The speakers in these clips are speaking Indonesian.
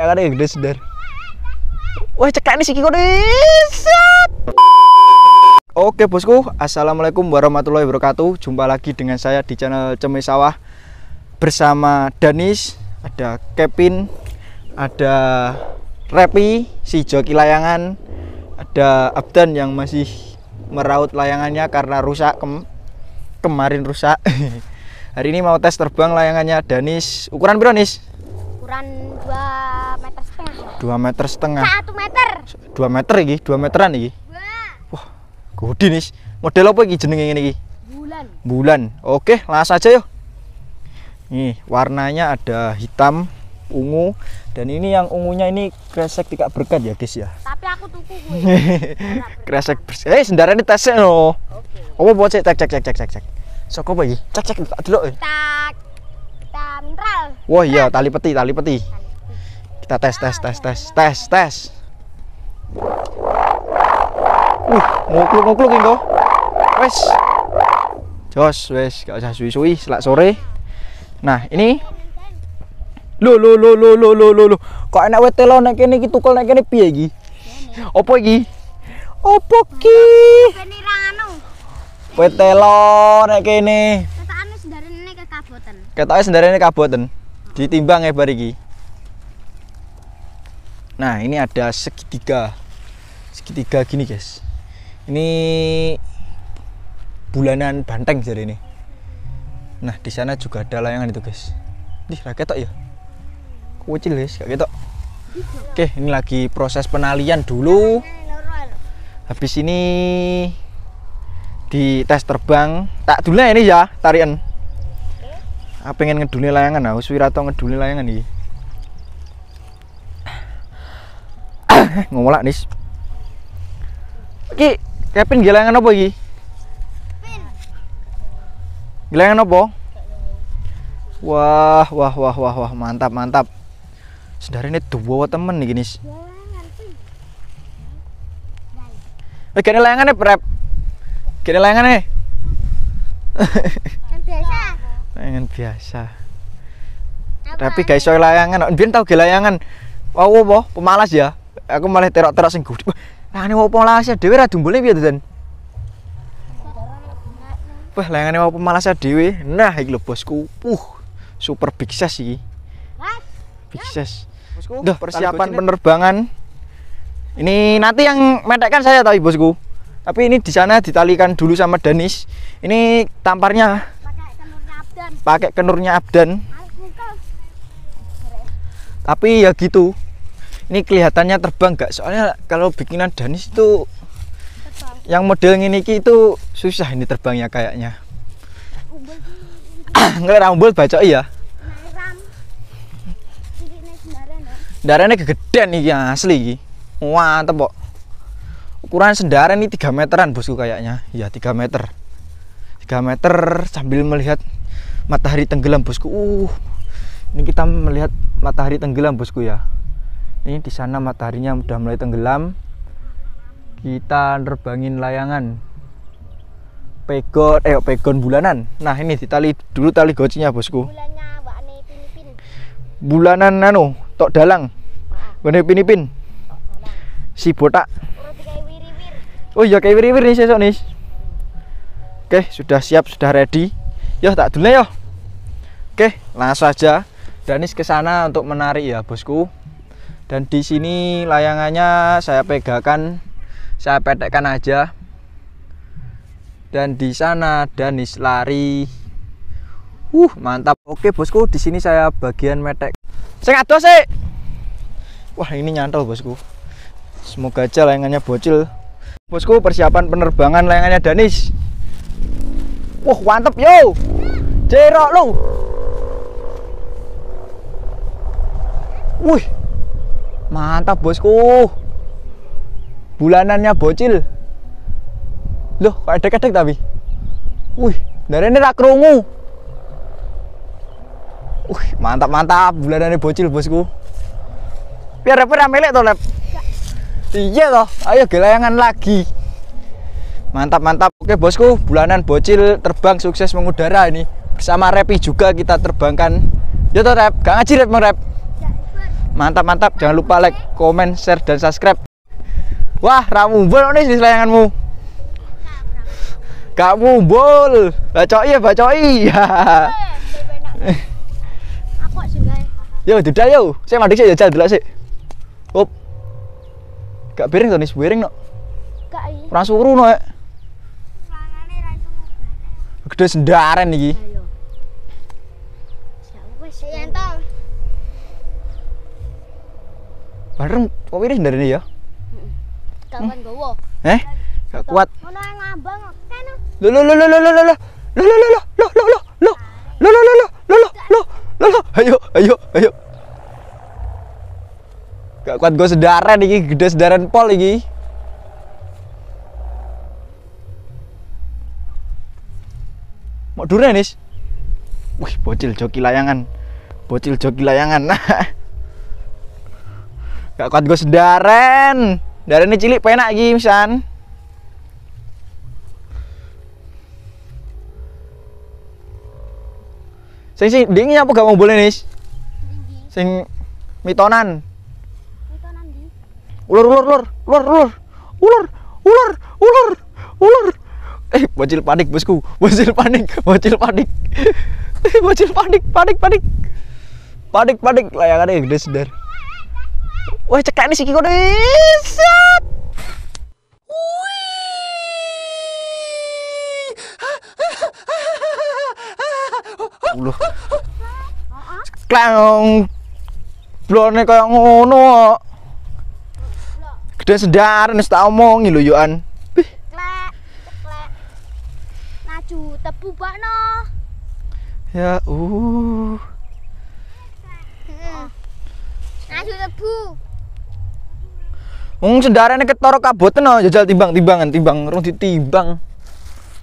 Ya kan gede sedar. Wah cekak ini sini desat. Oke bosku, assalamualaikum warahmatullahi wabarakatuh. Jumpa lagi dengan saya di channel Cemis Sawah bersama Danis, ada Kevin, ada Repi, si joki layangan, ada Abdan yang masih meraut layangannya karena rusak kem kemarin rusak. Hari ini mau tes terbang layangannya Danis. Ukuran berapa Nis? Ukuran dua meter setengah satu meter dua meter iki dua meteran iki wah gede nih model apa iki jenenge ini iki bulan bulan oke langsung aja yuk nih warnanya ada hitam ungu dan ini yang ungunya ini kresek tidak berkat ya guys ya tapi aku tunggu kresek bersih eh sendara ini tesnya lo okay. apa buat cek cek cek cek cek cek so apa ini cek cek dulu tak tak mineral wah iya tali peti tali peti kita tes tes tes tes tes tes uh ngukluk ngukluk ini wes jos wes gak usah suwi suwi selak sore nah ini lo lo lo lo lo lo lo lo kok enak wete lo naik ini iki tukul naik ini piye gi opo gi opo ki wet telo nek kene anu. ketokane sendarene kekaboten ketokane ini kaboten ditimbang ya bar Nah, ini ada segitiga. Segitiga gini, guys. Ini bulanan banteng jadi ini. Nah, di sana juga ada layangan itu, guys. Ih, ra ya. Kecil, guys, gak gitu. Oke, ini lagi proses penalian dulu. Habis ini di tes terbang. Tak dulu ini ya, tarian. apa ah, pengen ngeduli layangan, aku nah. swirato ngeduli layangan nih ngomolak nis Ki, Kevin gelangan apa lagi? Gelangan apa? Wah, wah, wah, wah, wah, mantap, mantap. Sedari ini dua temen nih gini. Eh, kene ya, ya? layangan nih, prep. Kene layangan nih. biasa. Layangan biasa. Tapi guys, soal layangan, biar tahu layangan. Wow, wow, pemalas ya aku malah terok-terok sing gudeg ngene opo ya dhewe ra dumbule piye Dan Wah, ngene opo malasnya dhewe. Nah, iki lho bosku. Uh, super big size iki. Big size. Bosku, Duh, persiapan penerbangan. Ini nanti yang metekkan saya tapi bosku. Tapi ini di sana ditalikan dulu sama Danis. Ini tamparnya pakai kenurnya Abdan. Tapi ya gitu, ini kelihatannya terbang nggak soalnya kalau bikinan danis itu yang model ini itu susah ini terbangnya kayaknya ngerambul baca iya darahnya kegedean nih yang asli wah tebok ukuran sendara ini 3 meteran bosku kayaknya ya 3 meter 3 meter sambil melihat matahari tenggelam bosku uh ini kita melihat matahari tenggelam bosku ya ini di sana mataharinya sudah mulai tenggelam kita nerbangin layangan pegon eh pegon bulanan nah ini di tali dulu tali gocinya bosku bulanan nano tok dalang wakne pinipin si botak oh iya kayak wiri-wiri nih sesok nih oke sudah siap sudah ready yo tak dulu ya. oke langsung aja Danis ke sana untuk menarik ya bosku dan di sini layangannya saya pegakan saya petekkan aja dan di sana Danis lari uh mantap oke bosku di sini saya bagian metek sengat sih wah ini nyantol bosku semoga aja layangannya bocil bosku persiapan penerbangan layangannya Danis wah mantap yo jerok lu wih Mantap bosku. Bulanannya bocil. Loh, kok edek-edek tapi. Wih, dari ini rak rungu. Wih, mantap-mantap bulanannya bocil bosku. Biar apa melek to, tolep Iya toh. Ayo gelayangan lagi. Mantap-mantap. Oke, bosku, bulanan bocil terbang sukses mengudara ini. Bersama Repi juga kita terbangkan. Ya toh, Rep. Gak ngaji Rep, Rep mantap mantap jangan lupa like komen share dan subscribe wah ramu bol nih di selayanganmu kamu bol bacoi ya bacoi ya yo duda yo saya mandi sih jajal dulu sih up gak bereng tuh nih bering no gak suruh no ya eh. gede sendaren nih bareng kok wis ndarene ya kawan gowo eh gak kuat ngono ayo ayo ayo gak kuat gue sedaran iki gede sedaran pol iki mau durian nih wih bocil joki layangan bocil joki layangan Gak kuat gue sedaren. ini cilik penak iki, Misan. Sing sing dingin apa gak mau boleh nih? Sing mitonan. Ular ular ular ular ular ular ular ular. ular. Eh bocil panik bosku, bocil panik, bocil panik, eh, bocil panik, panik panik, panik panik layangannya gede sedar. Wah cekak di siki kau desat. Loh. Klang blone kaya ngono. Gede sedar nih, tak omongi lho yoan. Ceklek, ceklek. Naju tebu bakno. Ya uh. lebu. Wong sedarane ketoro kabut no, jajal timbang-timbangan, timbang rung ditimbang.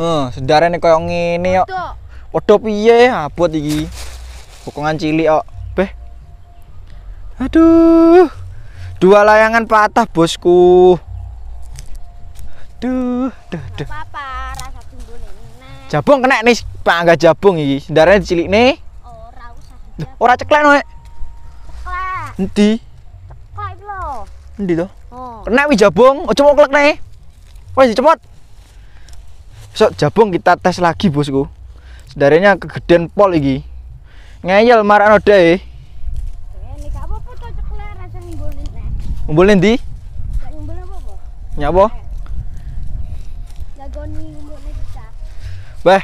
Heeh, sedarane koyo ngene yo. Padha piye abot iki? Bokongan cilik kok. Beh. Aduh. Dua layangan patah, Bosku. Duh, duh, duh. Apa Jabung kena nih, Pak, enggak jabung iki. Sedarane cilik nih. Ora usah. Ora Endi? Kok lo. Endi lo. Oh. Kena wi jabung, ojo mau klek nih. Wes cepet. So jabung kita tes lagi, Bosku. Sedarinya kegeden pol lagi. Ngeyel marakno deh. Eh, eh. Ngumpul ndi? Ngumpul apa? Nyapa? Jagoni eh. ngumpulin kita. Bah,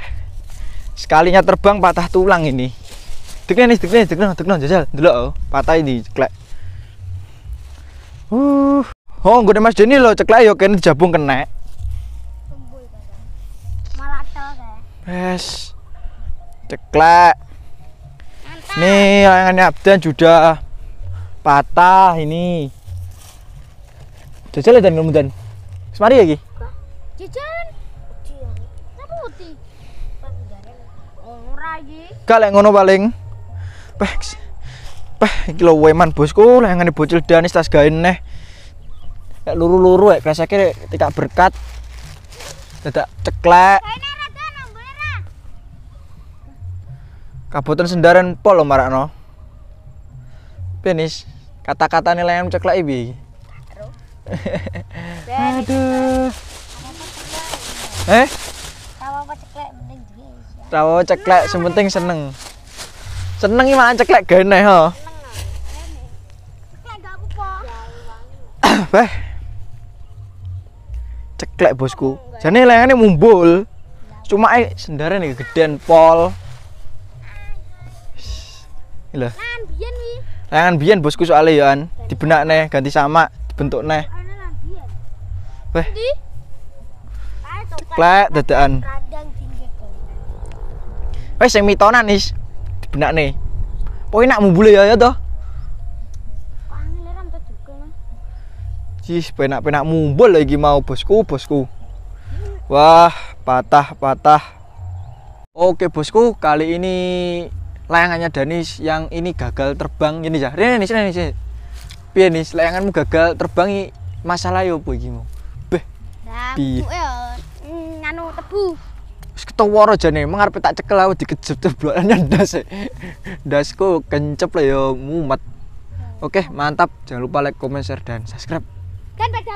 sekalinya terbang patah tulang ini. Dekne nih, dekne, dekne, dekne jajal. Delok oh, patai ceklek. Uh. Oh, gue Mas Deni lo ceklek yo kene dijabung kena. Wes. Ceklek. Nih, layangannya Abdan juga patah ini. Jajal ya, dan kemudian Semari lagi. Ya, Jajan. putih. Orang lagi. ngono paling. Peks. Pah, iki lho weman bosku, ini bocil danis tas gawe neh. Lek luru-luru lek kira tidak berkat. Tidak ceklek. Kabutan sendaran pol lo marakno. Penis, kata-kata nilai yang ceklek ibi. Aduh. Eh? Tawa ceklek ya. penting ceklek sementing seneng. Seneng iki malah ceklek gene ha. Beh. Ceklek bosku. Jane lengane mumbul. Cuma eh sendare nih gedhen pol. Lha. Lengan biyen bosku soalnya ya an. Dibenak nih, ganti sama, dibentuk nih. Weh. Ceklek dadaan. Wes sing mitonan is benakne. Pokoke nak mbule ya ya toh Cis, penak-penak mumbul lagi mau bosku, bosku. Wah, patah-patah. Oke bosku, kali ini layangannya Danis yang ini gagal terbang ini ya. ini nih, ini sini. Piye nih, layanganmu gagal terbang masalah yo ya opo iki Beh. Piye? Nganu eh, mm, tebu wis aja nih, mengarep tak cekel aku dikejep das ya, ndas. Ndasku kencep lah ya mumet. Oke, mantap. Jangan lupa like, comment, share dan subscribe. Kan